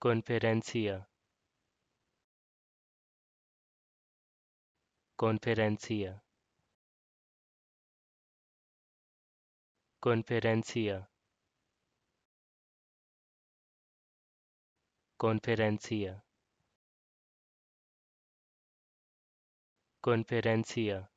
Conferencia. Conferencia. Conferencia. Conferencia. Conferencia.